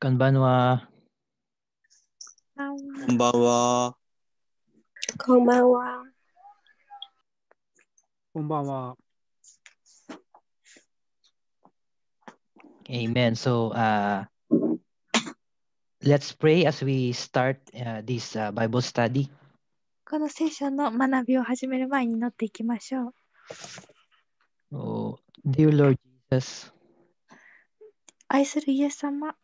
こんばんは。こんばんは。こんばんは。こんばんは。Amen. So, uh, let's pray as we start uh, this uh, Bible study. この聖書の学びを始める前に乗っていきましょう。Oh, dear Lord Jesus. 愛するイエス様。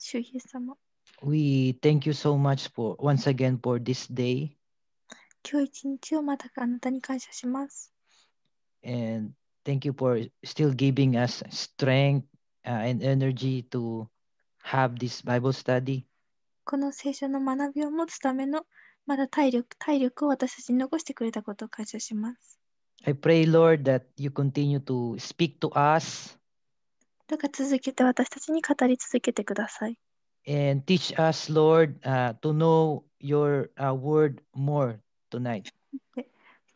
主イエス様。We thank you so much for once again for this day. 今日一日をまたあなたに感謝します。And thank you for still giving us strength and energy to have this Bible study. この聖書の学びを持つためのまだ体力、体力を私たちに残してくれたことを感謝します。I pray, Lord, that you continue to speak to us. だから続けて私たちに語り続けてください。And teach us, Lord,、uh, to know your、uh, word more tonight.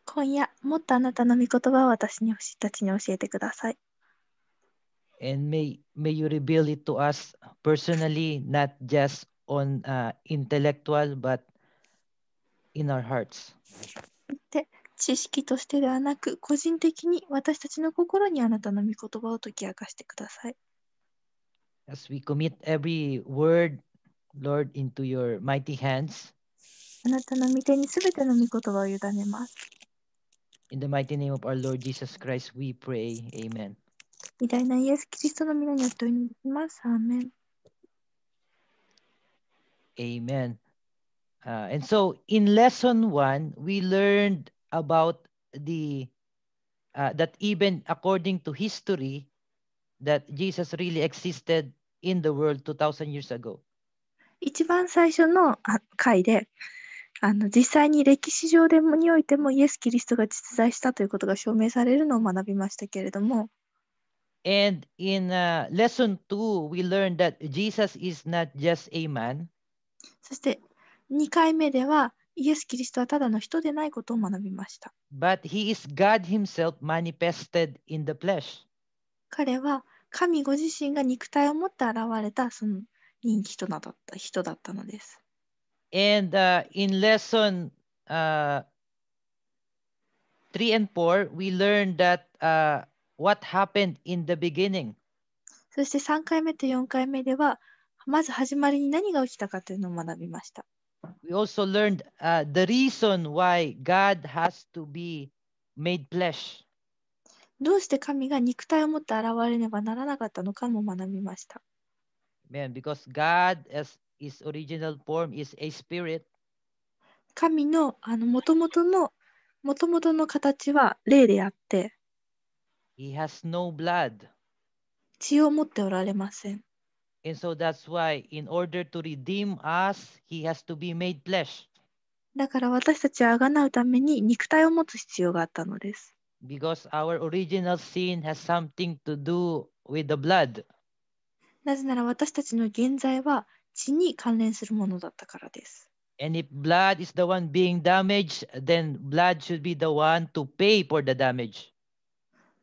今夜、もっとあなたの御言葉を私にたちに教えてください。And may, may you reveal it to us personally, not just on、uh, intellectual, but in our hearts. で知識としてではなく、個人的に私たちの心にあなたの御言葉を解き明かしてください。As we commit every word, Lord, into your mighty hands, あなたの御手にすべての御言葉を委ねます。In the mighty name of our Lord Jesus Christ, we pray. Amen. 偉大なイエス・キリストの皆によっておます。アーメン。Amen. Uh, and so in lesson one, we learned about the uh, that even according to history that Jesus really existed in the world 2000 years ago. 一番最初の回であの実際に歴史上でもにおいてもイエス・キリストが実在したということが証明されるのを学びましたけれども。And in、uh, lesson 2, we learned that Jesus is not just a man. そして2回目ではイエス・キリストはただの人でないことを学びました。But he is God himself manifested in the flesh. 彼は神ご自身が肉体を持って現れたその人気人だった人だったのです。And、uh, in lesson、uh, 3 and 4, we learned that、uh, what happened in the beginning. そして3回目と4回目では、まず始まりに何が起きたかというのを学びました。we also learned uh, the reason why God has to be made flesh. どうして神が肉体を持って現れねばならなかったのかも学びました。Man, because God as his original form is a spirit. 神のあの元々の元々の形は霊であって。He has no blood. 血を持っておられません。And so that's why, in order to redeem us, he has to be made flesh. だから私たちはあがなうために肉体を持つ必要があったのです。Because our original sin has something to do with the blood. なぜなら私たちの現在は血に関連するものだったからです。And if blood is the one being damaged, then blood should be the one to pay for the damage.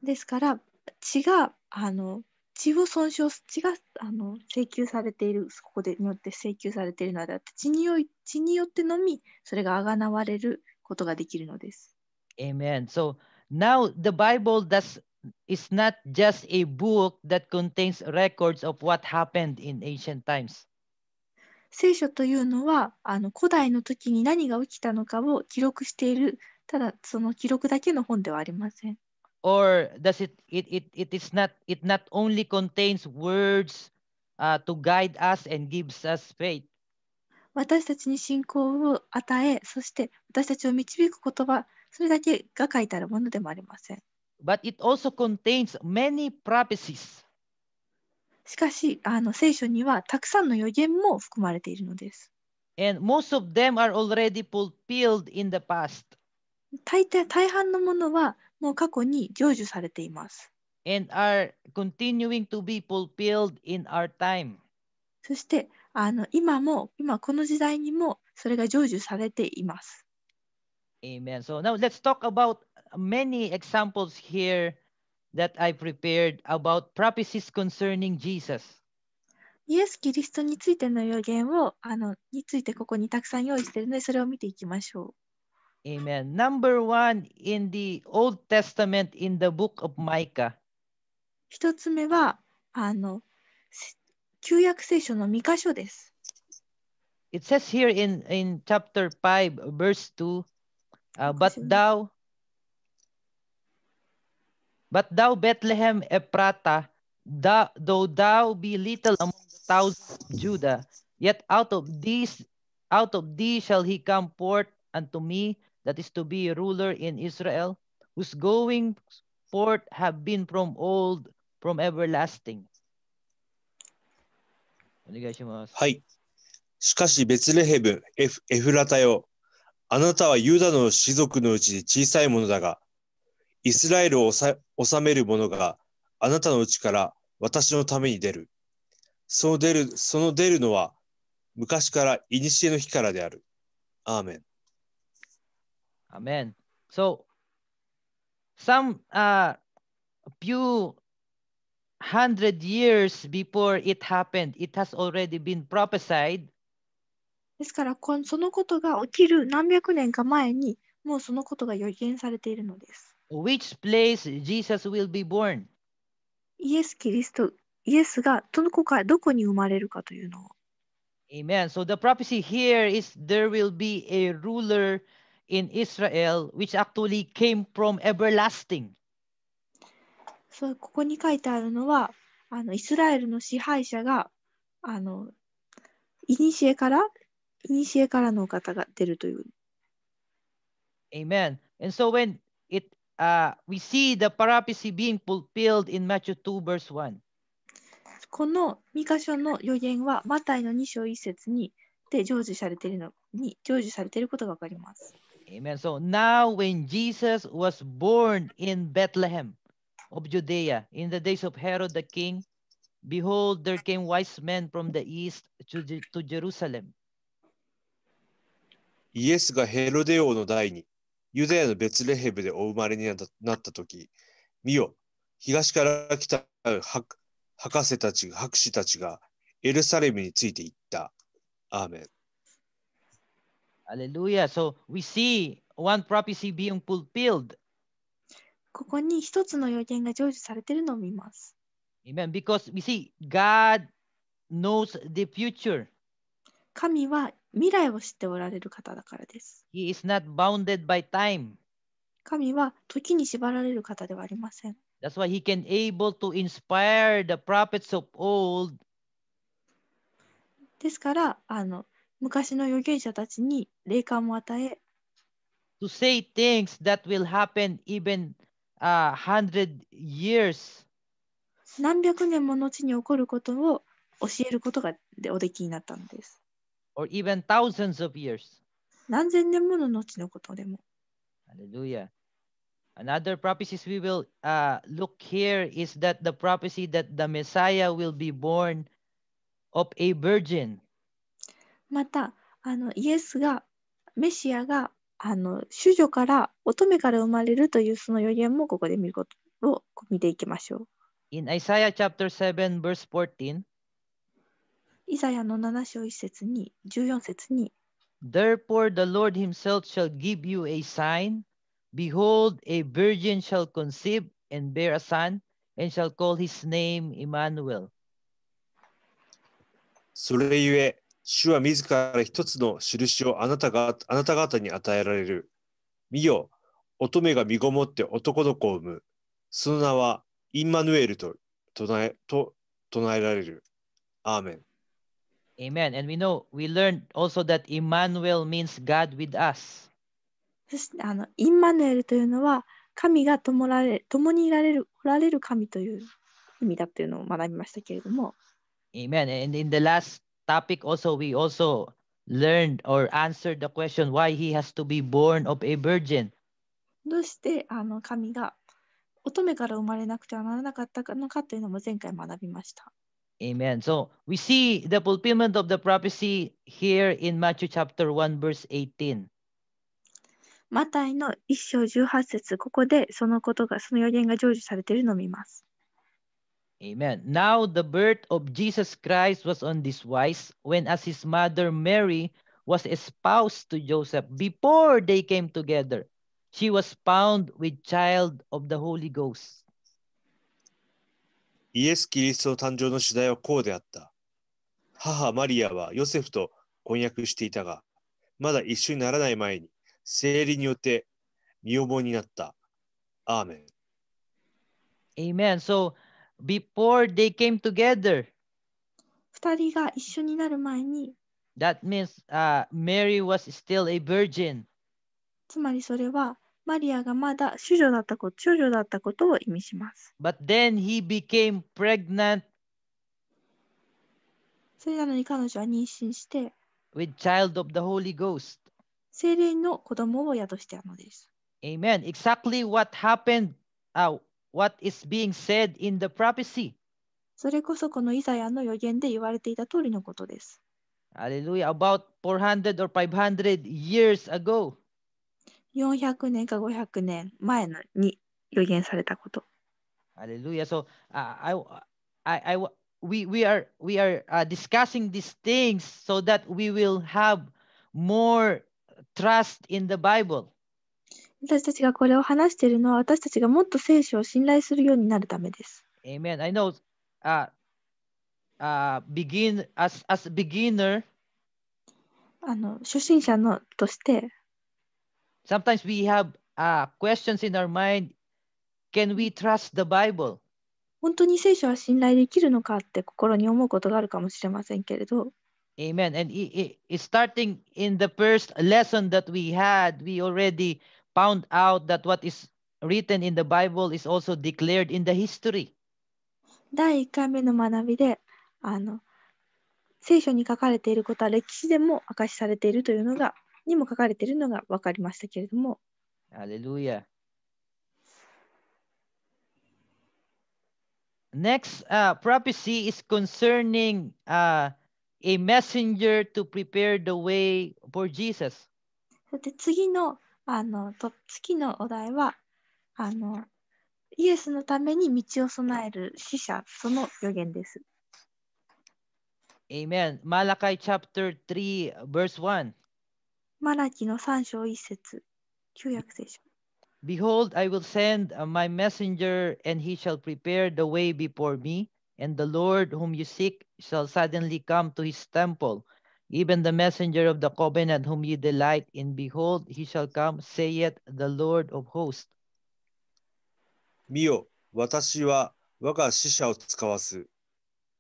ですから血があの血を損傷血があの請求されているここでによって請求されているのであって血によ血によってのみそれがあがなわれることができるのです。Amen. So now the Bible does is not just a book that contains records of what happened in ancient times. 聖書というのはあの古代の時に何が起きたのかを記録しているただその記録だけの本ではありません。or does it it it, it is not it not only contains words uh, to guide us and gives us faith 私たちに信仰を与え、そして私たちを導く言葉、それだけが書いてあるものでもありません。But it also contains many prophecies. しかし、あの聖書にはたくさんの予言も含まれているのです。And most of them are already fulfilled in the past. 大体大半のものはもう過去に成就されています。and are continuing to be fulfilled in our time. そしてあの今も今この時代にもそれが成就されています。Amen. So now let's talk about many examples here that I prepared about prophecies concerning Jesus. イエス・キリストについての予言をあのについてここにたくさん用意しているのでそれを見ていきましょう。Amen. Number one, in the Old Testament, in the book of Micah. 一つ目はあの旧約聖書の It says here in, in chapter 5, verse 2, uh, But thou, but thou Bethlehem Ephrata, thou, though thou be little among the thousands of Judah, yet out of these, out of thee shall he come forth unto me that is to be a ruler in Israel, whose going forth have been from old, from everlasting. お願いします。はい。しかし、ベツレヘム、エフエフラタよ。あなたはユダの氏族のうちで小さいものだが、イスラエルを治める者があなたのうちから私のために出る。その出るその出るのは昔から古の日からである。アーメン。Amen. So some uh, few hundred years before it happened, it has already been prophesied. ですからこの、そのことが起きる何百年か前に、もうそのことが予言されているのです。Which place Jesus will be born? イエス・キリスト、イエスがどこか、どこに生まれるかというのを。Amen. So the prophecy here is there will be a ruler in Israel, which actually came from everlasting. そうここに書いてあるのはあのイスラエルの支配者があのイニシエからイニシエからの方が出るという。Amen. And so when it uh, we see the prophecy being fulfilled in Matthew 2 verse 1. この2箇所の予言はマタイの2章1節にで成就されているのに成就されていることがわかります。Amen. So now when Jesus was born in Bethlehem of Judea in the days of Herod the king, behold, there came wise men from the east to, to Jerusalem. イエスがヘロデ王の代にユダヤのベツレヘブでお生まれになった時、見よ、東から来た博士たち、博士たちがエルサレムについていった。アーメン。Hallelujah. So we see one prophecy being fulfilled. ここに一つの予言が成就されているのを見ます。Amen. Because we see God knows the future. 神は未来を知っておられる方だからです。He is not bounded by time. 神は時に縛られる方ではありません。That's why he can able to inspire the prophets of old. ですから、あの昔の預言者たちに霊感を与え、to say things that will happen even a、uh, hundred years. 何百年も後に起こることを教えることがおできになったんです。Or even thousands of years. 何千年もの後のことでも。Hallelujah. Another p r o p h e c y we will uh, look here is that the prophecy that the Messiah will be born of a virgin. またあのイエスがメシアがあの主女から乙女から生まれるというその予言もここで見ることを見ていきましょう。In Isaiah chapter 7 verse 14イザヤの7章1節に14節に Therefore the Lord himself shall give you a sign Behold a virgin shall conceive and bear a son and shall call his name Emmanuel それゆえ主は自ら一つの印をあなたがあなた方に与えられる。見よ、乙女が身ごもって男の子を産む。その名はインマヌエルと唱えと唱えられる。アーメン。Amen. And we know, we learned also that Emmanuel means God with us. そしてあの、インマヌエルというのは、神が共られ共にいられる、おられる神という意味だというのを学びましたけれども。Amen. And in the last topic also, we also learned or answered the question why he has to be born of a virgin. どうしてあの神が乙女から生まれなくてはならなかったのかというのも前回学びました。Amen. So we see the fulfillment of the prophecy here in Matthew chapter 1 verse 18. マタイの一章18節ここでそのことがその予言が成就されているのを見ます。Amen. Now the birth of Jesus Christ was on this wise when as his mother Mary was espoused to Joseph before they came together. She was found with child of the Holy Ghost. イエス・キリストの誕生の主題はこうであった。母マリアはヨセフと婚約していたが、まだ一緒にならない前に、生理によって見覚えになった。アーメン。Amen. So, before they came together. 二人が一緒になる前に。That means、uh, Mary was still a virgin. つまりそれはマリアがまだ主女だったこと、主女だったことを意味します。But then he became pregnant. それなのに彼女は妊娠して。With child of the Holy Ghost. 精霊の子供を宿しているのです。Amen. Exactly what happened、uh, what is being said in the prophecy. それこそこのイザヤの予言で言われていた通りのことです。Hallelujah. About 400 or 500 years ago. 400年か500年前のに予言されたこと。Hallelujah. So, uh, I, I, I, we, we are, we are uh, discussing these things so that we will have more trust in the Bible. 私たちがこれを話しているのは私たちがもっと聖書を信頼するようになるためです。Amen. I know、uh, uh, begin, as, as beginner, あの初心者のとして、sometimes we have、uh, questions in our mind can we trust the Bible? 本当に聖書は信頼できるのかって心に思うことがあるかもしれませんけれど。Amen. And it, it, starting in the first lesson that we had, we already found out that what is written in the Bible is also declared in the history. 第1回目の学びであの聖書に書かれていることは歴史でも明かしされているというのがにも書かれているのが分かりましたけれども。アレルヤ。Next uh, prophecy is concerning uh, a messenger to prepare the way for Jesus. そして次のあのと月のお題はあのイエスのために道を備える死者その予言です。Amen. Malachi chapter 3 verse 1. マラキの3章1節旧約聖書。Behold, I will send my messenger, and he shall prepare the way before me. And the Lord whom you seek shall suddenly come to his temple. Even the messenger of the covenant whom ye delight in, behold, he shall come, saith the Lord of hosts. 見よ、私は我が使者を使わす。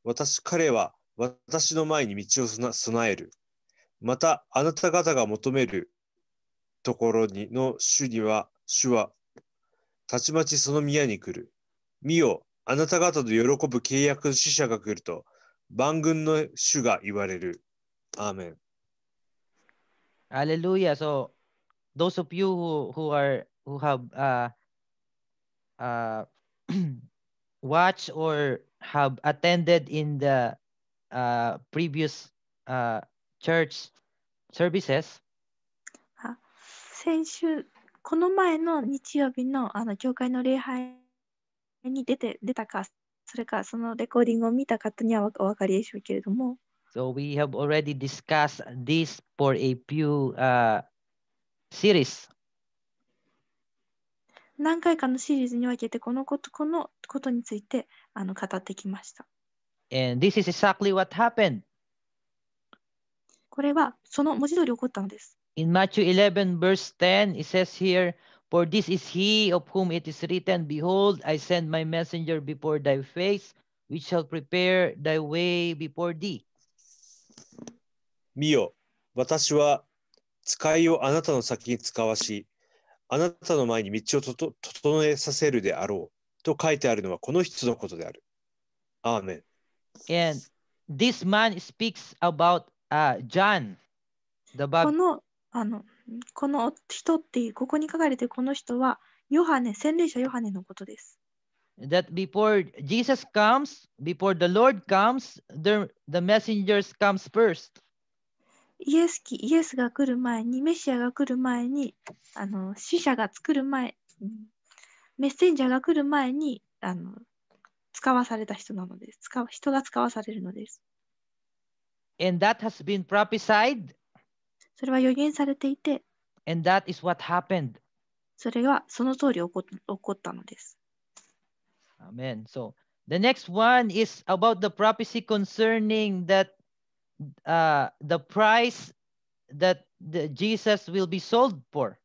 私、彼は私の前に道を備える。また、あなた方が求めるところにの主には、主は、たちまちその宮に来る。見よ、あなた方と喜ぶ契約の使者が来ると、万軍の主が言われる。Amen. Hallelujah. So those of you who, who are who have uh, uh, watched or have attended in the uh, previous uh, church services. 先週この前の日曜日のあの教会の礼拝に出て出たか、それかそのレコーディングを見た方にはお分かりでしょうけれども。So we have already discussed this for a few uh, series. 何回かのシリーズに分けてこのことこのことについてあの語ってきました。And this is exactly what happened. これはその文字通り起こったのです。In Matthew 11 verse 10 it says here, For this is he of whom it is written, Behold, I send my messenger before thy face, which shall prepare thy way before thee. 見よ、私は使いをあなたの先に使わし、あなたの前に道を整えさせるであろうと書いてあるのはこの人のことである。アーメン。And this man speaks about、uh, John, the b a このあのこの人っていう、ここに書かれてこの人は、ヨハネ、洗礼者ヨハネのことです。that before Jesus comes, before the Lord comes, the, the messengers comes first. イエスイエスが来る前に、メシアが来る前に、あの死者が作る前、メッセンジャーが来る前にあの使わされた人なのです。使う人が使わされるのです。And that has been prophesied. それは予言されていて。And that is what happened. それはその通り起こ起こったのです。Amen. So the next one is about the prophecy concerning that uh, the price that the Jesus will be sold for.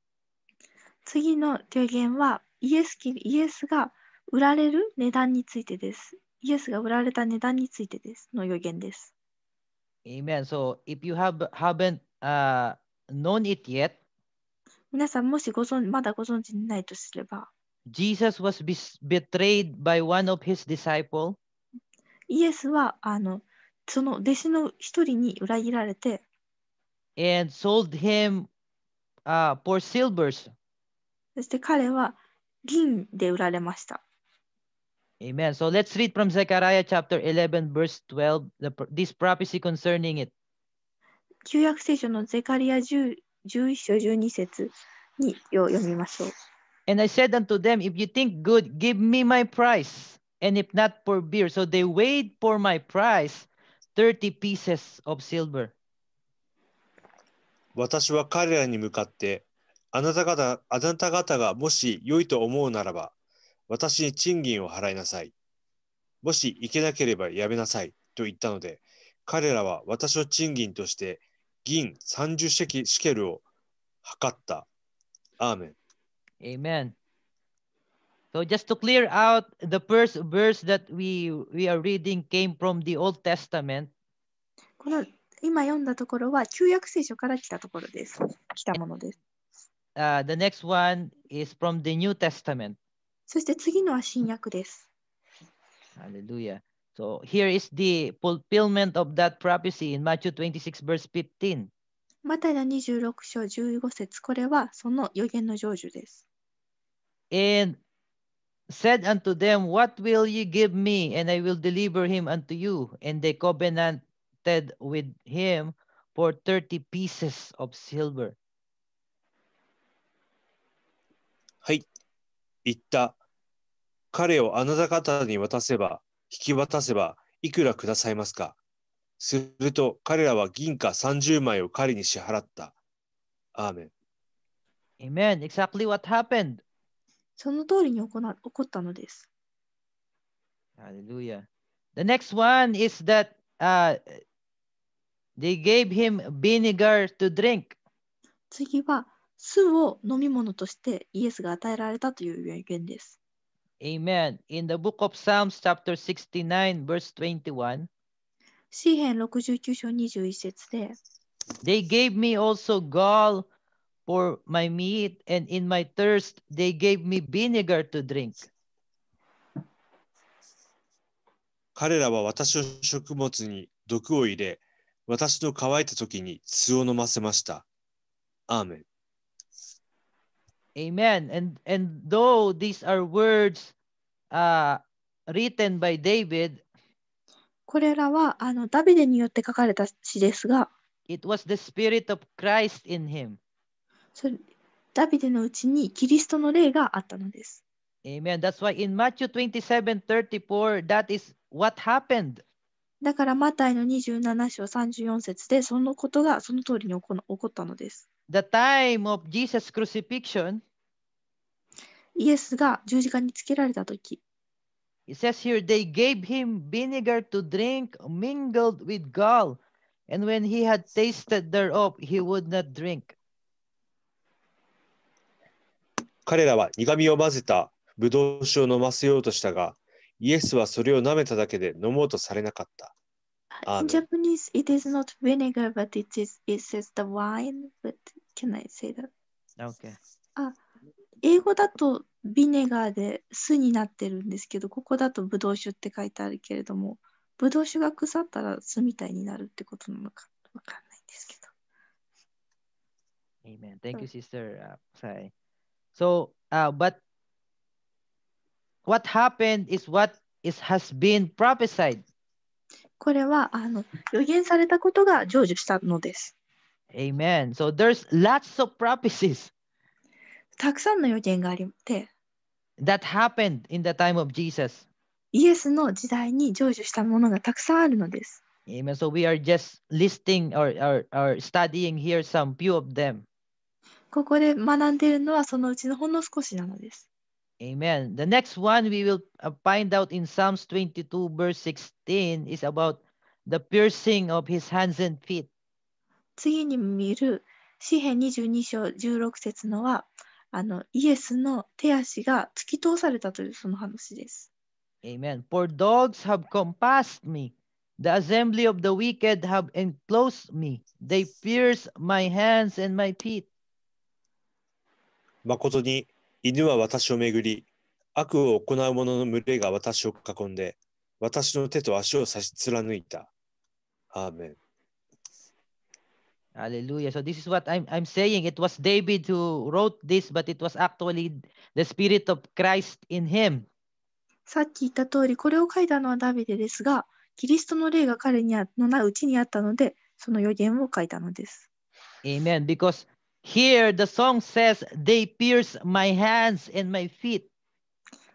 次の予言はイエスキイエスが売られる値段についてです。イエスが売られた値段についてですの予言です。Amen. So if you have, haven't、uh, known it yet, 皆さんもしご存まだご存知ないとすれば。Jesus was betrayed by one of his disciples? イエスはあのその弟子の一人に裏切られて and sold him、uh, for silvers. そして彼は銀で売られました。Amen. So let's read from Zechariah chapter 11, verse 12, the, this prophecy concerning it. 旧約聖書のゼカリア11章12節に読みましょう。And I said unto them, If you think good, give me my price, and if not, for beer. So they weighed for my price 30 pieces of silver. 私は彼らに向かって、あなた方あなた方がもし良いと思うならば、私に賃金を払いなさい。もし行けなければやめなさいと言ったので、彼らは私の賃金として銀30シェケルを測った。アーメン。Amen. So just to clear out, the first verse that we, we are reading came from the Old Testament. この今読んだところは旧約聖書から来たところです。来たものです。Uh, the next one is from the New Testament. そして次のは新約です。Hallelujah. So here is the fulfillment of that prophecy in Matthew 26 verse 15. マタイの26章15節これはその予言の成就です。and said unto them, What will ye give me? And I will deliver him unto you. And they covenanted with him for 30 pieces of silver. はい、言った。彼をあなた方に渡せば、引き渡せば、いくらくださいますかすると彼らは銀貨30枚を彼に支払った。アーメン。Amen. Exactly what happened. その通りに起こな起こったのです。Hallelujah. The next one is that、uh, they gave him vinegar to drink. 次は、酢を飲み物としてイエスが与えられたという予言です。Amen. In the book of Psalms chapter 69 verse 21, 詩編69章21節で、They gave me also gall for my meat, and in my thirst they gave me vinegar to drink. 彼らは私の食物に毒を入れ、私の乾いた時に酢を飲ませました。アーメン。Amen. And, and though these are words uh, written by David, これらはあのダビデによって書かれた詩ですが、it was the Spirit of Christ in him. それダビデのうちにキリストの霊があったのです。Amen. That's why in Matthew 27:34, that is what happened. だから、マタイの27章34節で、そのことがその通りに起こ起こったのです。The time of Jesus' crucifixion, イエスが十字架につけられたとき、It says here, they gave him vinegar to drink mingled with gall, and when he had tasted thereof, he would not drink. 彼らは苦味を混ぜたブドウ酒を飲ませようとしたが、イエスはそれを舐めただけで飲もうとされなかった。In Japanese, it is not vinegar, but it is it says the wine. But can I say that? Okay. あ、英語だとビネガーで酢になってるんですけど、ここだとブドウ酒って書いてあるけれども、ブドウ酒が腐ったら酢みたいになるってことなのかわかんないんですけど。Amen. Thank you, sister. Uh, sorry. So, uh, but what happened is what is has been prophesied. これはあの予言されたことが成就したのです。Amen. So there's lots of prophecies. たくさんの予言がありて。That happened in the time of Jesus. イエスの時代に成就したものがたくさんあるのです。Amen. So we are just listing or, or, or studying here some few of them. ここで学んでいるのはそのうちのほんの少しなのです。Amen. The next one we will uh, find out in Psalms 22 verse 16 is about the piercing of his hands and feet. 次に見る詩篇22章16節のはあのイエスの手足が突き通されたというその話です。Amen. For dogs have compassed me. The assembly of the wicked have enclosed me. They pierce my hands and my feet. 誠に犬は私をめぐり、悪を行う者の群れが私を囲んで、私の手と足を差し貫いた。アーメン。Hallelujah. So this is what I'm, I'm saying. It was David who wrote this, but it was actually the Spirit of Christ in him. さっき言った通り、これを書いたのはダビデですが、キリストの霊が彼にあのなうちにあったので、その予言を書いたのです。Amen. Because Here the song says, they pierce my hands and my feet.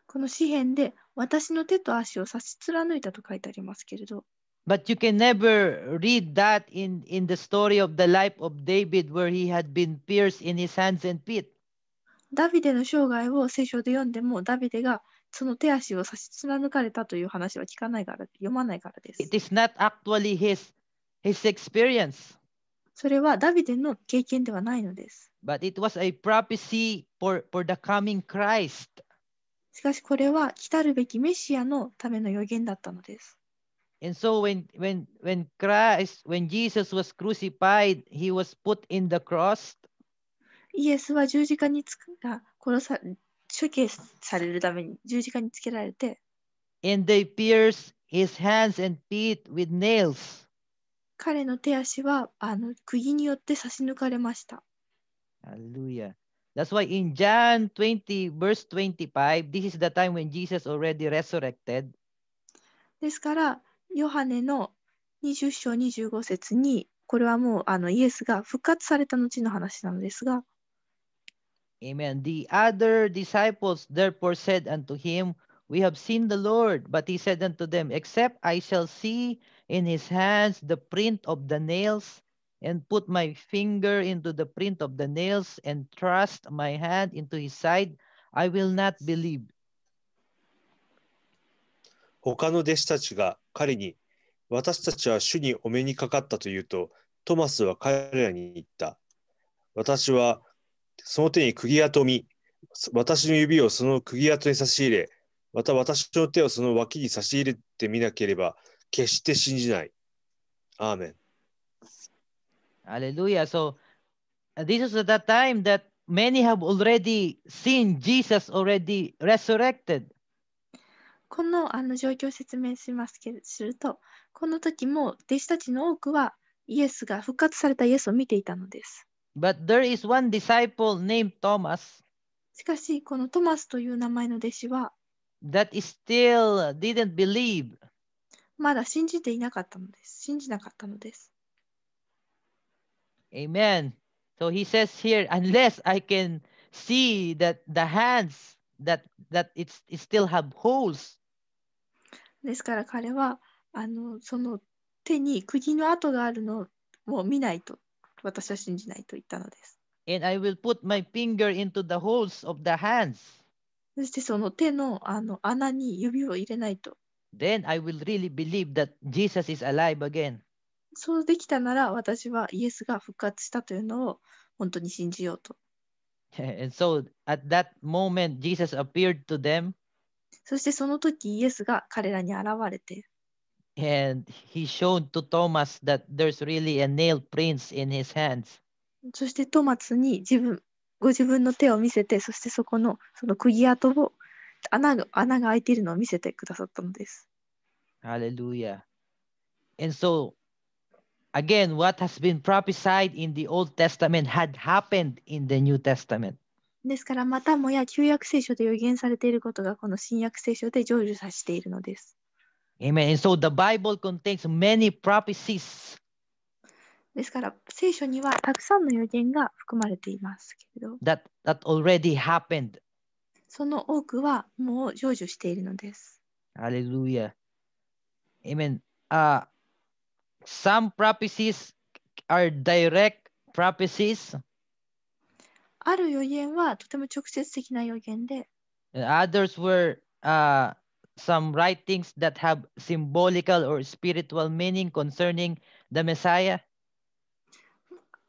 この詩篇で私の手と足を差し貫いたと書いてありますけれど。But you can never read that in, in the story of the life of David where he had been pierced in his hands and feet. ダビデの生涯を聖書で読んでもダビデがその手足を差し貫かれたという話は聞かないから、読まないからです。It is not actually his, his experience. それはダビデの経験ではないのです。But it was a prophecy for, for the coming Christ. しかしこれは来たるべきメシアのための予言だったのです。And so when, when, when Christ, when Jesus was crucified, he was put in the cross. イエスは十字架につくが殺さ処刑されるために十字架につけられて。And they pierced his hands and feet with nails. 彼の手足はあの釘によって差し抜かれました。Hallelujah. That's why in John 20, verse 25, this is the time when Jesus already resurrected. ですから、ヨハネの20章25節に、これはもうあのイエスが復活された後の話なのですが。Amen. The other disciples therefore said unto him, We have seen the Lord. But he said unto them, Except I shall see in his hands the print of the nails and put my finger into the print of the nails and thrust my hand into his side, I will not believe. 他の弟子たちが彼に、私たちは主にお目にかかったと言うと、トマスは彼らに言った。私はその手に釘跡を見、私の指をその釘跡に差し入れ、また私の手をその脇に差し入れてみなければ、決して信じない。アーメン。Hallelujah. So, this is the time that many have already seen Jesus already resurrected. このあの状況を説明しますけすると、この時も弟子たちの多くはイエスが復活されたイエスを見ていたのです。But there is one disciple named Thomas. しかし、このトマスという名前の弟子は、that still didn't believe. まだ信じていなかったのです。信じなかったのです。Amen. So he says here, unless I can see that the hands that that it's it still have holes. ですから彼はあのその手に釘の跡があるのを見ないと私は信じないと言ったのです。And I will put my finger into the holes of the hands. そしてその手のあの穴に指を入れないと then I will really believe that Jesus is alive again. そうできたなら私はイエスが復活したというのを本当に信じようと。And so at that moment, Jesus appeared to them. そしてその時イエスが彼らに現れて。And he showed to Thomas that there's really a nail prints in his hands. そしてトマスに自分ご自分の手を見せて、そしてそこのその釘跡を穴が穴が開いているのを見せてくださったのです。Hallelujah. And so, again, what has been prophesied in the Old Testament had happened in the New Testament. ですから、またもや旧約聖書で予言されていることがこの新約聖書で成就させているのです。Amen. And so the Bible contains many prophecies. ですから、聖書にはたくさんの予言が含まれていますけれど。That, that already happened その多くはもう成就しているのです。Hallelujah. Amen. Uh, some prophecies are direct prophecies. ある予言はとても直接的な予言で。Others were、uh, some writings that have symbolical or spiritual meaning concerning the Messiah.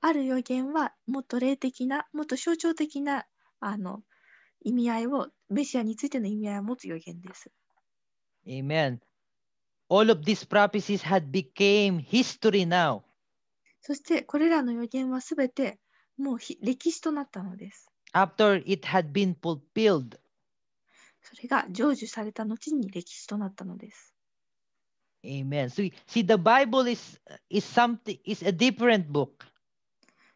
ある予言はもっと霊的な、もっと象徴的なあの意味合いを、メシアについての意味合いを持つ予言です。Amen. All of these prophecies had became history now. そしてこれらの予言はすべてもう歴史となったのです。After it had been fulfilled. それが成就された後に歴史となったのです。Amen. So, see, the Bible is, is, something, is a different book.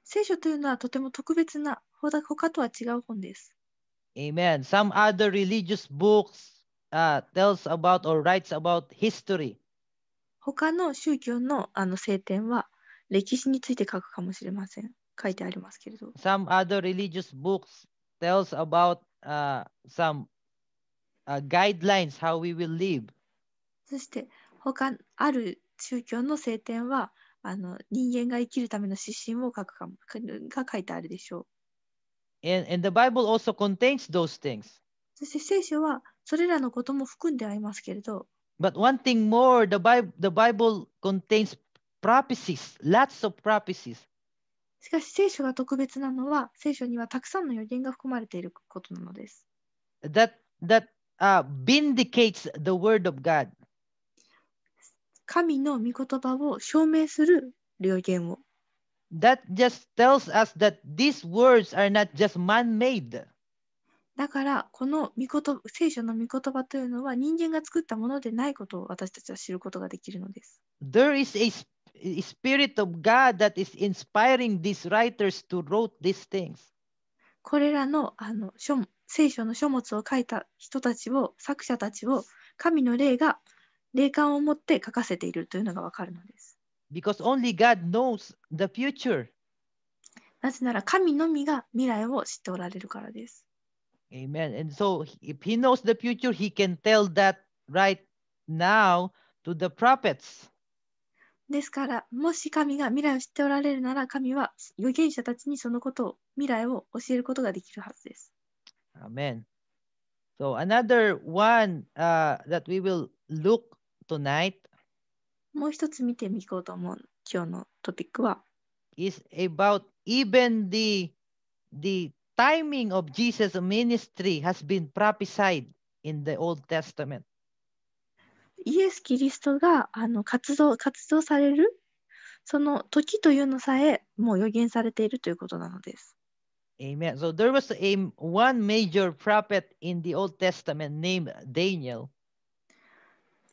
聖書というのはとても特別な、他とは違う本です。Amen. Some other religious books uh, tells about or writes about history. 他の宗教のあの聖典は歴史について書くかもしれません。書いてありますけれど。Some other religious books tells about、uh, some、uh, guidelines how we will live. そして他ある宗教の聖典はあの人間が生きるための指針を書くかも書いてあるでしょう。And, and the Bible also contains those things. そして聖書はそれらのことも含んでありますけれど。But one thing more, the Bible, the Bible contains prophecies, lots of prophecies. しかし聖書が特別なのは聖書にはたくさんの予言が含まれていることなのです。That, that、uh, vindicates the word of God. 神の御言葉を証明する予言を。That just tells us that these words are not just man-made. だからこの御言葉聖書の御言葉というのは人間が作ったものでないことを私たちは知ることができるのです。There is a spirit of God that is inspiring these writers to wrote these things. これらのあの書聖書の書物を書いた人たちを作者たちを神の霊が霊感を持って書かせているというのがわかるのです。because only God knows the future. なぜなら神のみが未来を知っておられるからです。Amen. And so if he knows the future, he can tell that right now to the prophets. ですから、もし神が未来を知っておられるなら、神は預言者たちにそのことを、未来を教えることができるはずです。Amen. So another one、uh, that we will look tonight もう一つ見てみこうと思う。今日のトピックは。is about even the the timing of Jesus' ministry has been prophesied in the Old Testament. イエス・キリストがあの活動活動されるその時というのさえもう予言されているということなのです。Amen. So there was a one major prophet in the Old Testament named Daniel.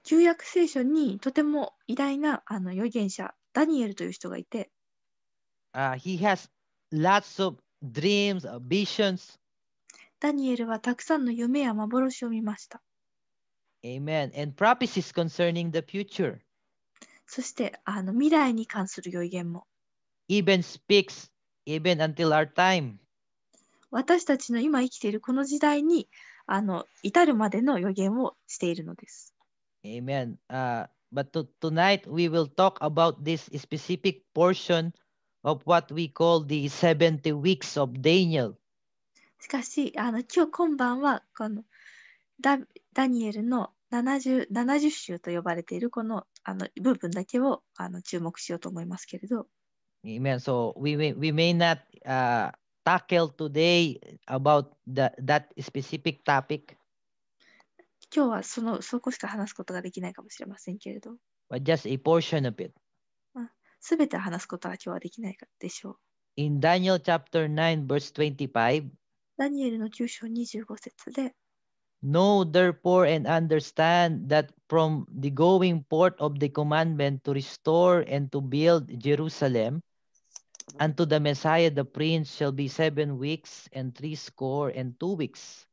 旧約聖書にとても偉大なあの預言者、ダニエルという人がいて、uh, he has lots of dreams, visions. ダニエルはたくさんの夢や幻を見ました。Amen. And prophecies concerning the future. そしてあの未来に関する予言も。Even speaks, even until our time. 私たちの今生きているこの時代にあの至るまでの予言をしているのです。Amen. Uh, but to, tonight we will talk about this specific portion of what we call the 70 weeks of Daniel. しかし、あの今日今晩はこのダダニエルの 70, 70週と呼ばれているこのあの部分だけをあの注目しようと思いますけれど。Amen. So we may, we may not、uh, tackle today about the, that specific topic. 今日はそのそこしか話すことができないかもしれませんけれど、but just a portion of it. すべて話すことは今日はできないでしょう。In Daniel chapter 9, verse 25, ダニエルの9章25節で、know therefore and understand that from the going forth of the commandment to restore and to build Jerusalem, unto the Messiah the Prince shall be seven weeks and three score and two weeks.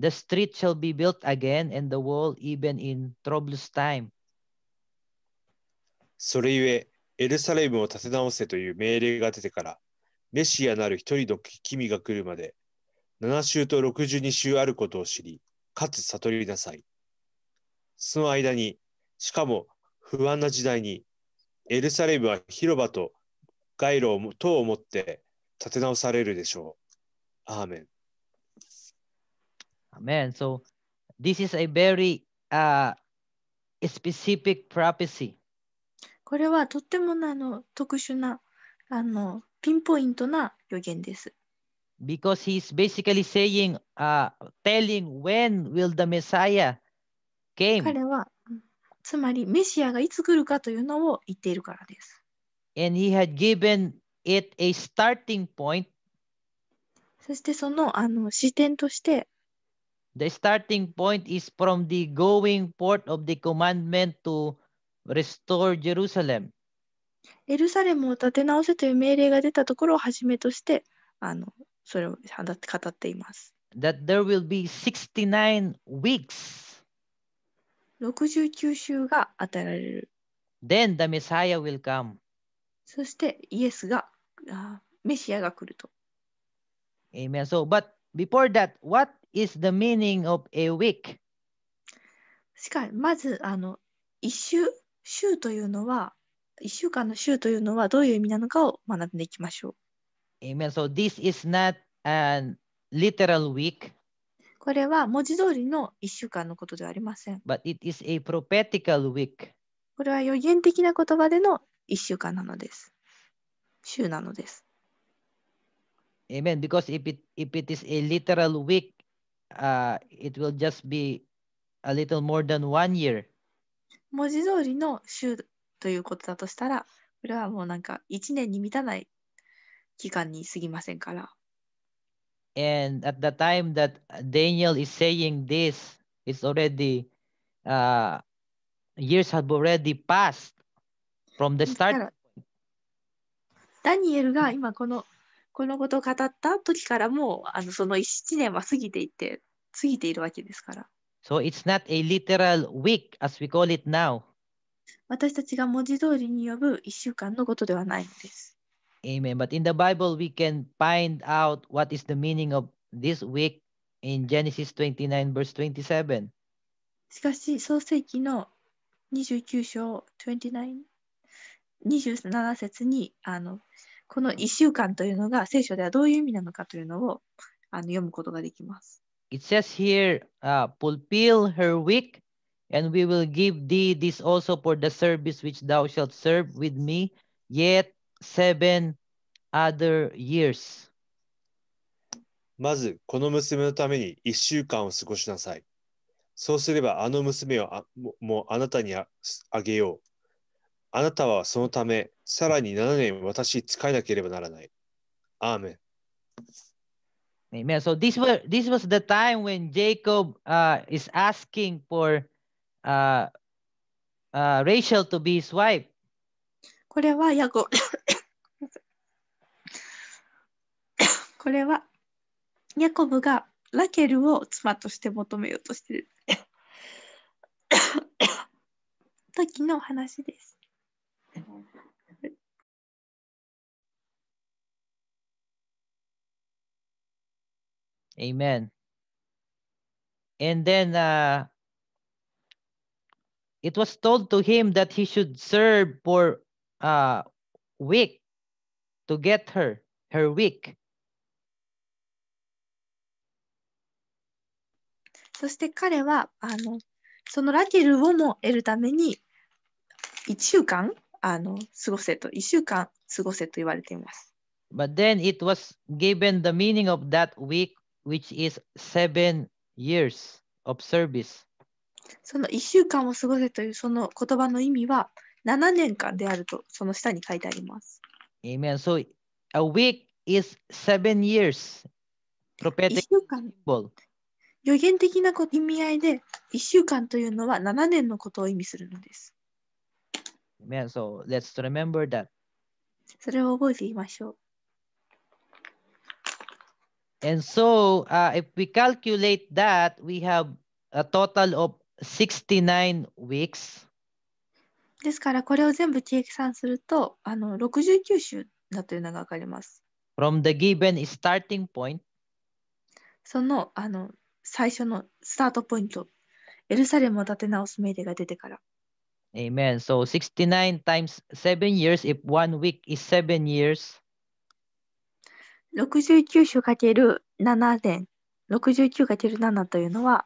The street shall be built again and the wall even in troublous time. それゆえ、エルサレムを立て直せという命令が出てから、メシアなる一人の君が来るまで、7週と62週あることを知り、かつ悟りなさい。その間に、しかも不安な時代に、エルサレムは広場と街路を等をもって立て直されるでしょう。アーメン。Amen. So this is a very uh, specific prophecy. これはとってもあの特殊なあのピンポイントな予言です。Because he's basically saying, uh, telling when will the Messiah came. 彼はつまりメシアがいつ来るかというのを言っているからです。And he had given it a starting point. そしてそのあの視点として The starting point is from the going forth of the commandment to restore Jerusalem. エルサレムを立て直せという命令が出たところをはじめとして、あのそれを語っています。That there will be 69 weeks. 69週が与えられる。Then the Messiah will come. そしてイエスが、メシアが来ると。Amen. So, but before that, what is the meaning of a week? しかまずあの一週週というのは一週間の週というのはどういう意味なのかを学んでいきましょう。Amen. So this is not a literal week. これは文字通りの一週間のことではありません。But it is a prophetical week. これは予言的な言葉での一週間なのです。週なのです。Amen. Because if it, if it is a literal week, uh, it will just be a little more than one year. 文字通りの週ということだとしたら、これはもうなんか1年に満たない期間に過ぎませんから。And at the time that Daniel is saying this, it's already uh, years have already passed from the start. ダニエルが今このこのことを語った時からもあのその1年は過ぎていて過ぎているわけですから。So it's not a literal week as we call it now. 私たちが文字通りに呼ぶ1週間のことではないんです。Amen. But in the Bible, we can find out what is the meaning of this week in Genesis 29, verse 27. しかし、創世記の29章29 27節にあのこの1週間というのが聖書ではどういう意味なのかというのをあの読むことができます。It says here, uh, fulfill her week, and we will give thee this also for the service which thou shalt serve with me, yet seven other years. まず、この娘のために1週間を過ごしなさい。そうすれば、あの娘をあももうあなたにああげよう。あなたはそのため、さらに7年私使えなければならない。アーメン。Amen. So this were this was the time when Jacob uh, is asking for uh, uh, Rachel to be his wife. これはヤコこれはヤコブがラケルを妻として求めようとしてる時の話です。Amen. And then uh, it was told to him that he should serve for a week to get her, her week. そして彼はあのそのラケルをも得るために1週間あの過ごせと1週間過ごせと言われています。But then it was given the meaning of that week which is seven years of service. その1週間を過ごせというその言葉の意味は7年間であるとその下に書いてあります。Amen. So a week is seven years. Prophetic symbol. 予言的な意味合いで1週間というのは7年のことを意味するのです。Amen. So let's remember that. それを覚えていましょう。And so uh, if we calculate that, we have a total of 69 weeks. ですからこれを全部計算するとあの69週だというのがわかります。From the given starting point. そのあの最初のスタートポイント、エルサレムを立て直す命令が出てから。Amen. So 69 times 7 years, if one week is 7 years. 69種 ×7 then. 69×7 というのは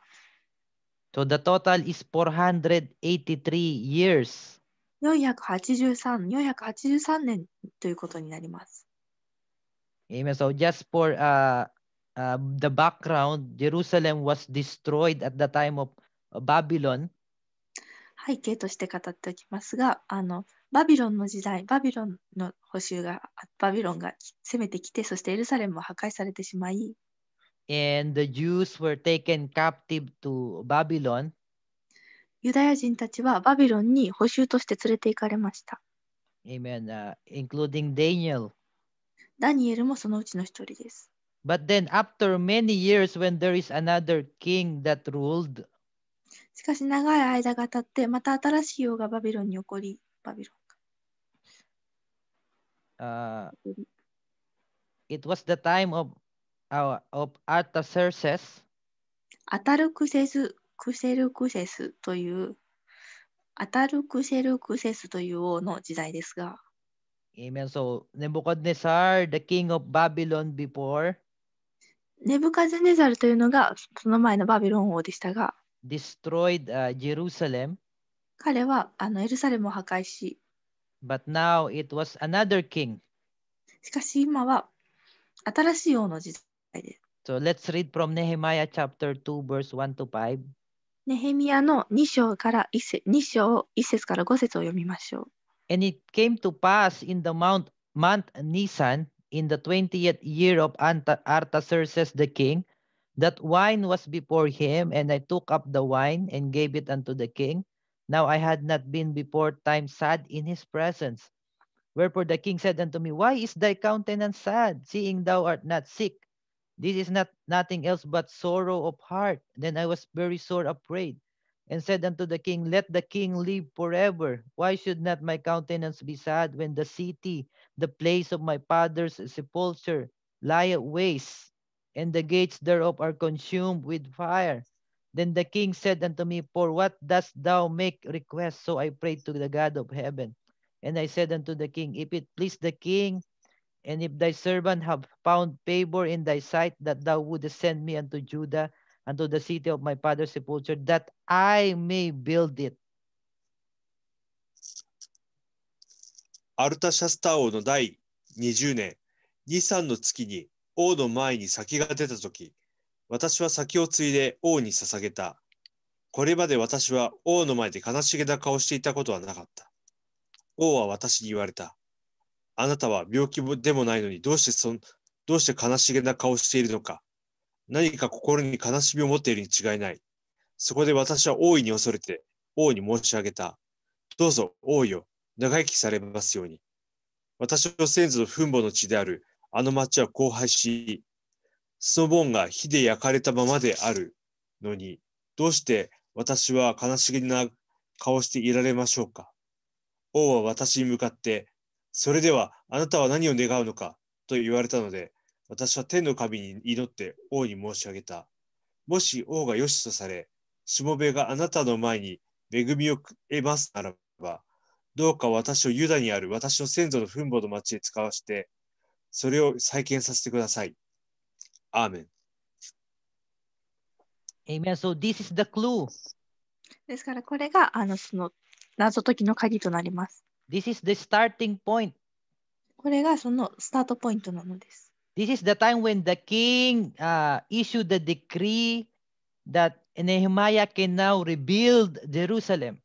So the total is 483 years. 483, 483年ということになります。Amen. So just for uh, uh, the background, Jerusalem was destroyed at the time of Babylon. 背景として語っておきますが、あの、バビロンの時代、バビロンの捕囚が、バビロンが攻めてきて、そしてエルサレムも破壊されてしまい、And the Jews were taken captive to Babylon. ユダヤ人たちはバビロンにとして連れて行かれました。Amen.、Uh, including Daniel. ダニエルもそのうちの一人です。But then after many years when there is another king that ruled. しかし長い間が経って、また新しい王がバビロンに起こり、バビロン。uh, it was the time of, uh, of Artaxerxes. アタルクセス・クセルクセスというアタルクセルクセスという王の時代ですが。Amen. So, Nebuchadnezzar, the king of Babylon before. ネブカゼネザルというのがその前のバビロン王でしたが、destroyed、uh, Jerusalem. 彼はあのエルサレムを破壊し、But now it was another king. しかし今は新しい王の時代です。So let's read from Nehemiah chapter 2 verse 1 to 5. ネヘミヤの2章から1節から5節を読みましょう and it came to pass in the mount, month Nisan in the 20th year of Artaxerxes the king that wine was before him and I took up the wine and gave it unto the king now I had not been before time sad in his presence. Wherefore the king said unto me, Why is thy countenance sad, seeing thou art not sick? This is not nothing else but sorrow of heart. Then I was very sore afraid, and said unto the king, Let the king live forever. Why should not my countenance be sad when the city, the place of my father's sepulture, lieth waste, and the gates thereof are consumed with fire? Then the king said unto me, For what dost thou make request? So I prayed to the God of heaven. And I said unto the king, If it please the king, and if thy servant have found favor in thy sight, that thou wouldest send me unto Judah, unto the city of my father's sepulchre, that I may build it. アルタシャスタ王の第20年、23の月に王の前に先が出たとき、私は先を継いで王に捧げた。これまで私は王の前で悲しげな顔していたことはなかった。王は私に言われた。あなたは病気でもないのにどうしてそどうして悲しげな顔しているのか。何か心に悲しみを持っているに違いない。そこで私は大いに恐れて王に申し上げた。どうぞ王よ、長生きされますように。私の先祖の墳墓の地であるあの町は荒廃し、スノボーンが火で焼かれたままであるのに、どうして私は悲しげな顔していられましょうか王は私に向かって、それではあなたは何を願うのかと言われたので、私は天の神に祈って王に申し上げた。もし王が良しとされ、しもべがあなたの前に恵みを得ますならば、どうか私をユダにある私の先祖の墳墓の町へ使わして、それを再建させてください。Amen. Amen. So this is the clue. ですからこれがあのその謎解きの鍵となります。This is the starting point. これがそのスタートポイントなのです。This is the time when the king uh, issued the decree that Nehemiah can now rebuild Jerusalem.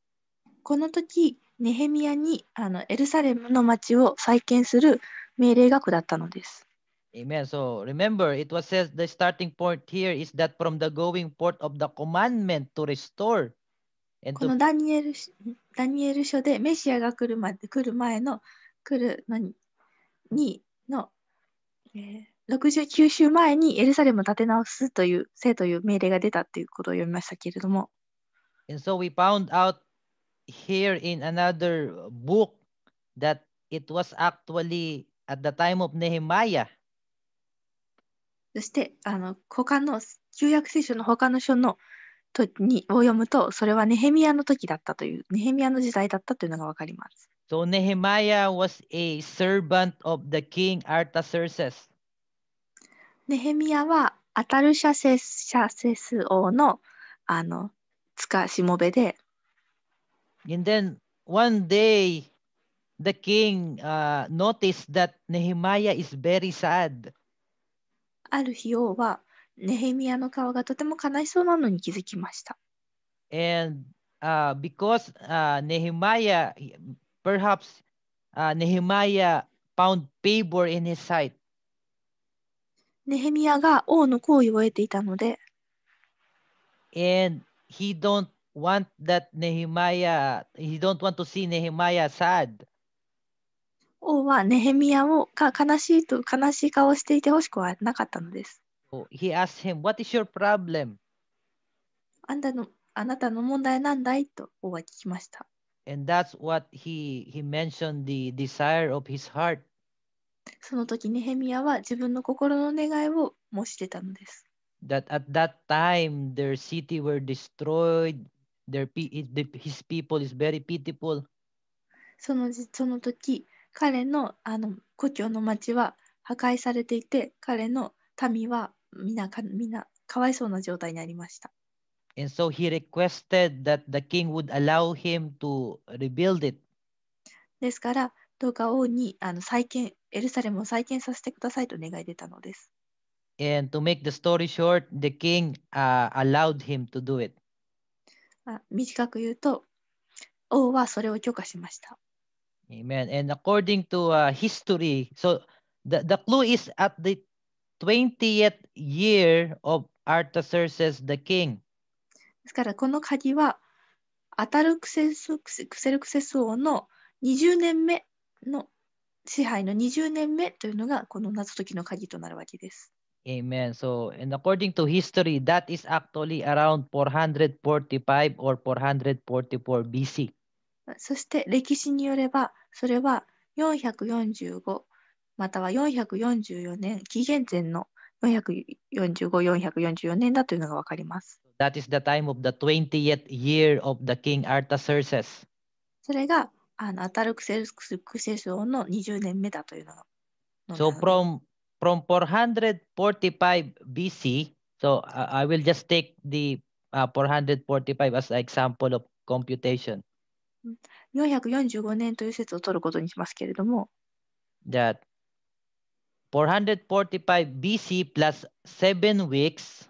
この時、ネヘミヤにあのエルサレムの町を再建する命令が下ったのです。Amen. So remember, it was says the starting point here is that from the going forth of the commandment to restore. And このダニエルダニエル書でメシアが来るまで来る前の来るのにの、えー、69週前にエルサレムを建て直すというせいという命令が出たということを読みましたけれども。And so we found out here in another book that it was actually at the time of Nehemiah そしてあの他の旧約聖書の他の書のとにを読むとそれはネヘミヤの時だったというネヘミヤの時代だったというのがわかります。So Nehemiah was a servant of the king Artaxerxes. Nehemiah はアタルシャセスシャセス王のあの塚しもべで。And then one day the king uh, noticed that Nehemiah is very sad. ある日王はネヘミヤの顔がとても悲しそうなのに気づきました。And uh, because uh, Nehemiah, perhaps uh, Nehemiah found favor in his sight. ネヘミヤが王の好意を得ていたので。And he don't want that Nehemiah, he don't want to see Nehemiah sad. 王はネヘミヤをが悲しいと悲しい顔をしていてほしくはなかったのです。So、he asked him, What is your problem? あんたのあなたの問題なんだいと王は聞きました。And that's what he, he mentioned the desire of his heart. その時ネヘミヤは自分の心の願いを申してたのです。That at that time their city were destroyed, their, his people is very pitiful. そのその時、彼のあの故郷の町は破壊されていて、彼の民は皆かなかわいそうな状態になりました。And so he requested that the king would allow him to rebuild it. ですから、どうか王にあの再建、エルサレムを再建させてくださいと願い出たのです。And to make the story short, the king、uh, allowed him to do it. 短く言うと、王はそれを許可しました。Amen. And according to uh, history, so the, the clue is at the 20th year of Artaxerxes the king. ですからこの鍵はアタルクセスクセルクセス王の20年目の支配の20年目というのがこの謎解きの鍵となるわけです。Amen. So, and according to history, that is actually around 445 or 444 BC. そして歴史によればそれは445または444年紀元前の445-444年だというのがわかります。That is the time of the 20th year of the King Artaxerxes. それがあのアタルクセルクスセス王の20年目だというのの。So from, from 445 BC, so I will just take the、uh, 445 as an example of computation. 445年という説を取ることにしますけれども。That 445 BC plus 7 weeks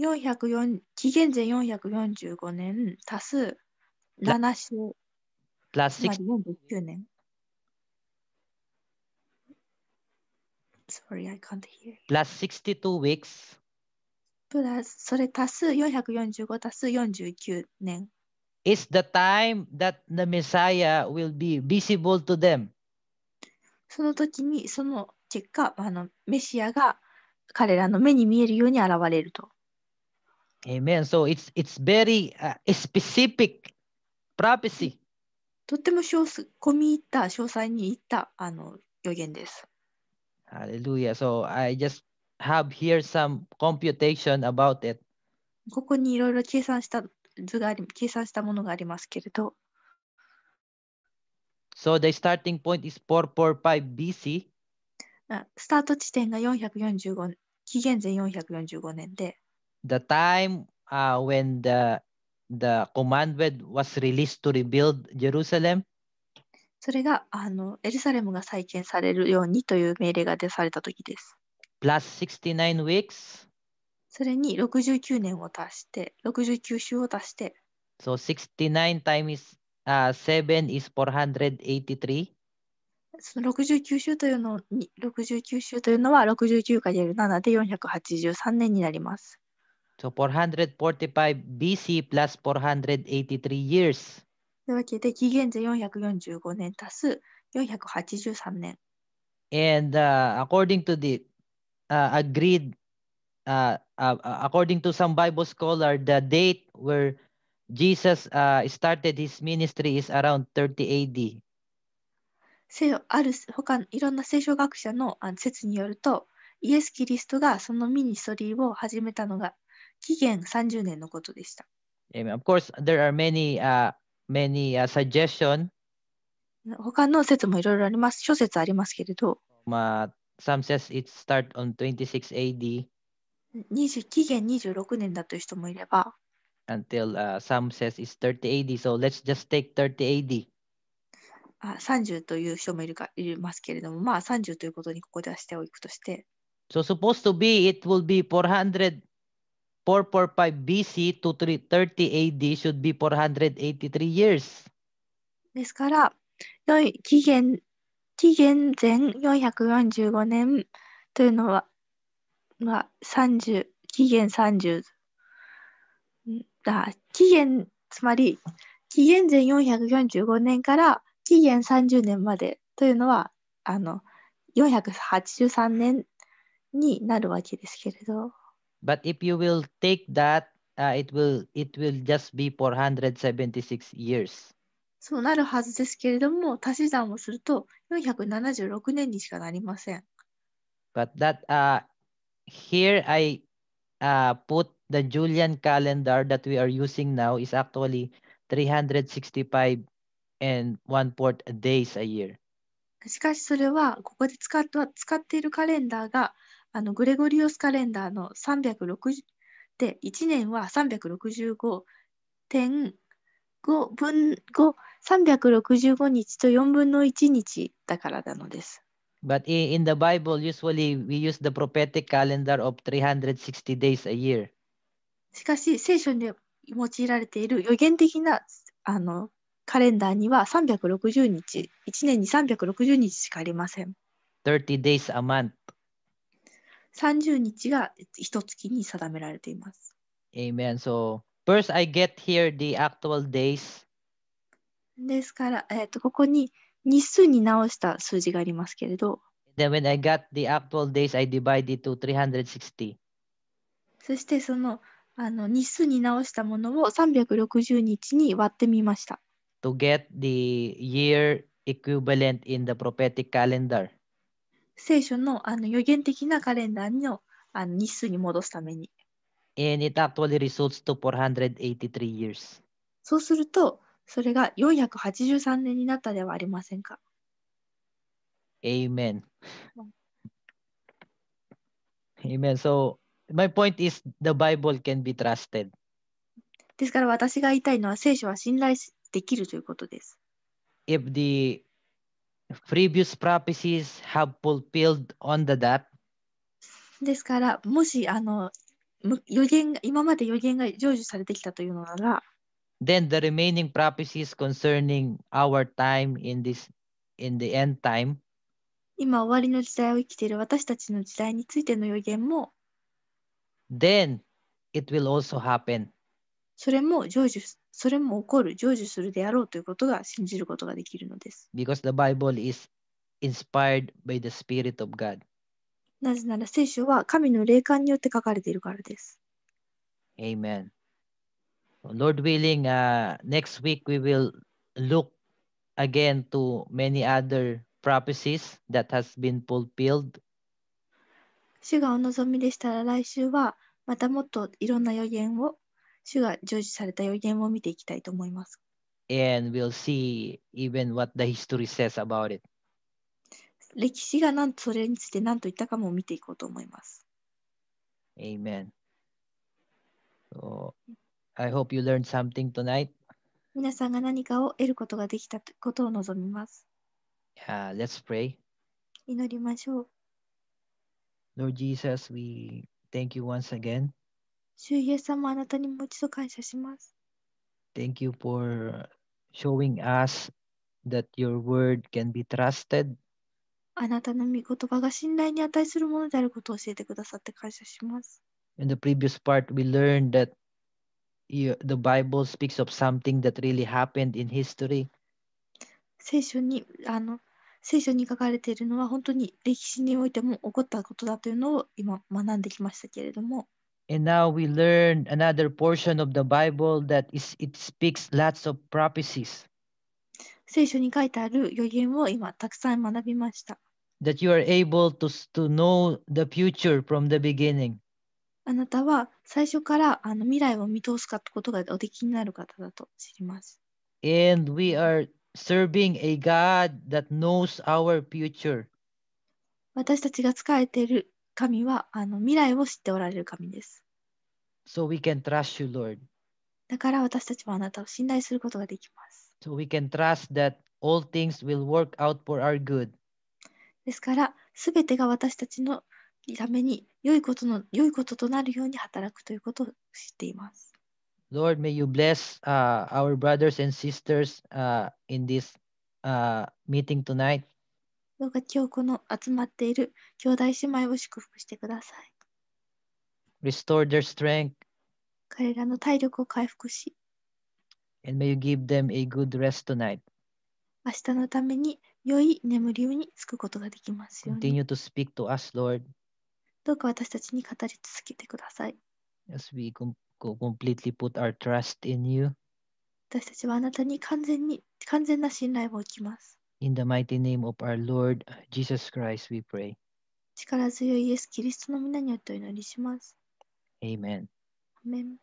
404紀元前445年足す7週 plus 49年 Sorry, I can't hear. Plus 62 weeks. プラスそれ足す445足す49年。is the time that the Messiah will be visible to them. その時にその結果あのメシアが彼らの目に見えるように現れると。Amen. So it's, it's very、uh, specific prophecy. とっても込み入った詳細に言ったあの予言です。Hallelujah. So I just have here some computation about it. ここにいろいろ計算した図があり、計算したものがありますけれど。So the starting point is 445 BC. スタート地点が445紀元前445年で。The time、uh, when the, the commandment was released to rebuild Jerusalem. それがあのエルサレムが再建されるようにという命令が出された時です。Plus 69 weeks. それに69年を足して、69週を足して。So 69 times、uh, 7 is 483. その69週というのに、69週というのは69かける7で483年になります。So 445 BC plus 483 years. というわけで、紀元前445年足す483年。And、uh, according to the、uh, agreed uh, uh, according to some Bible scholar, the date where Jesus uh, started his ministry is around 30 AD. 聖ある他のいろんな聖書学者の説によると、イエス・キリストがそのミニストリーを始めたのが紀元30年のことでした。Of course, there are many,、uh, many、uh, suggestions. 他の説もいろいろあります。諸説ありますけれど。まあ、some says it start on 26 AD. 20期限26年だという人もいれば。Until、uh, some says it's 30AD, so let's just take 30AD. 30という人もいるかいますけれども、まあ30ということにここではしておくとして。So supposed to be it will be 400 445 BC to 30 AD should be 483 years. ですから、紀元紀元前445年というのはまあ、30、期限30。だ期限、つまり、紀元前445年から紀元30年までというのは、あの、483年になるわけですけれど。But if you will take that, uh, it will it will just be 476 years. そうなるはずですけれども、足し算をすると476年にしかなりません。But that、uh, here I uh, put the Julian calendar that we are using now is actually 365 and one p o r t days a year. しかしそれはここで使って使っているカレンダーがあのグレゴリオスカレンダーの360で1年は365.5分5 365日と4分の1日だからなのです。But in the Bible, usually we use the prophetic calendar of 360 days a year. しかし、聖書に用いられている予言的なあのカレンダーには360日、1年に360日しかありません。30 days a month. 30日が一月に定められています。Amen. So, first I get here the actual days. ですから、えー、とここに、日数に直した数字がありますけれど。Then when I got the actual days, I divided to 360. そしてそのあの日数に直したものを360日に割ってみました。To get the year equivalent in the prophetic calendar. 聖書のあの予言的なカレンダーのあの日数に戻すために。And it actually results to 483 years. そうすると、それが483年になったではありませんか。Amen. Amen. So, my point is the Bible can be trusted. ですから私が言いたいのは聖書は信頼できるということです。If the previous prophecies have fulfilled on the date, ですから、もしあの予言今まで予言が成就されてきたというのなら、Then the remaining prophecies concerning our time in this in the end time. 今終わりの時代を生きている私たちの時代についての予言も。Then it will also happen. それも成就それも起こる成就するであろうということが信じることができるのです。Because the Bible is inspired by the Spirit of God. なぜなら聖書は神の霊感によって書かれているからです。Amen. Lord willing, uh, next week we will look again to many other prophecies that has been fulfilled. 主がお望みでしたら来週はまたもっといろんな予言を主が成就された予言を見ていきたいと思います。And we'll see even what the history says about it. 歴史がなんそれについて何と言ったかも見ていこうと思います。Amen. So, I hope you learned something tonight. 皆さんが何かを得ることができたことを望みます。Yeah, let's pray. 祈りましょう。Lord Jesus, we thank you once again. 主イエス様、あなたにもう一度感謝します。Thank you for showing us that your word can be trusted. あなたの御言葉が信頼に値するものであることを教えてくださって感謝します。In the previous part, we learned that you, the Bible speaks of something that really happened in history. 聖書にあの聖書に書かれているのは本当に歴史においても起こったことだというのを今学んできましたけれども。And now we learn another portion of the Bible that is it speaks lots of prophecies. 聖書に書いてある予言を今たくさん学びました。That you are able to, to know the future from the beginning. あなたは最初からあの未来を見通すことがおできになる方だと知ります。And we are serving a God that knows our future. 私たちが仕えている神はあの未来を知っておられる神です。So we can trust you, Lord. だから私たちはあなたを信頼することができます。So we can trust that all things will work out for our good. ですから、すべてが私たちのために良いことの良いこととなるように働くということを知っています。Lord, may you bless、uh, our brothers and sisters、uh, in this、uh, meeting tonight. どうか今日この集まっている兄弟姉妹を祝福してください。Restore their strength. 彼らの体力を回復し。And may you give them a good rest tonight. 明日のために良い眠りにつくことができますように。Continue to speak to us, Lord. どうか私たちに語り続けてください。As we completely put our trust in you. 私たちはあなたに完全に完全な信頼を置きます。In the mighty name of our Lord Jesus Christ, we pray. 力強いイエス・キリストの皆によってお祈りします。Amen. Amen.